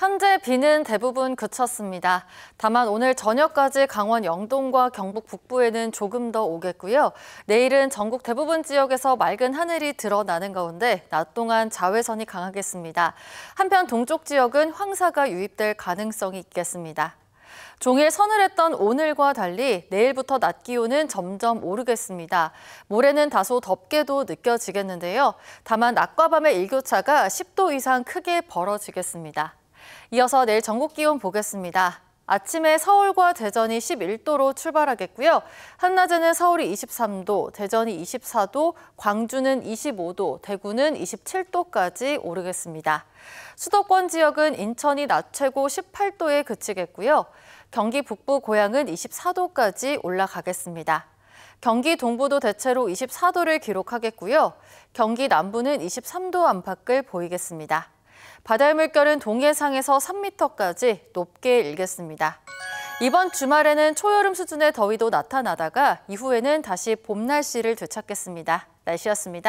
현재 비는 대부분 그쳤습니다. 다만 오늘 저녁까지 강원 영동과 경북 북부에는 조금 더 오겠고요. 내일은 전국 대부분 지역에서 맑은 하늘이 드러나는 가운데 낮 동안 자외선이 강하겠습니다. 한편 동쪽 지역은 황사가 유입될 가능성이 있겠습니다. 종일 서늘했던 오늘과 달리 내일부터 낮 기온은 점점 오르겠습니다. 모레는 다소 덥게도 느껴지겠는데요. 다만 낮과 밤의 일교차가 10도 이상 크게 벌어지겠습니다. 이어서 내일 전국 기온 보겠습니다. 아침에 서울과 대전이 11도로 출발하겠고요. 한낮에는 서울이 23도, 대전이 24도, 광주는 25도, 대구는 27도까지 오르겠습니다. 수도권 지역은 인천이 낮 최고 18도에 그치겠고요. 경기 북부 고양은 24도까지 올라가겠습니다. 경기 동부도 대체로 24도를 기록하겠고요. 경기 남부는 23도 안팎을 보이겠습니다. 바다의 물결은 동해상에서 3m까지 높게 일겠습니다. 이번 주말에는 초여름 수준의 더위도 나타나다가 이후에는 다시 봄 날씨를 되찾겠습니다. 날씨였습니다.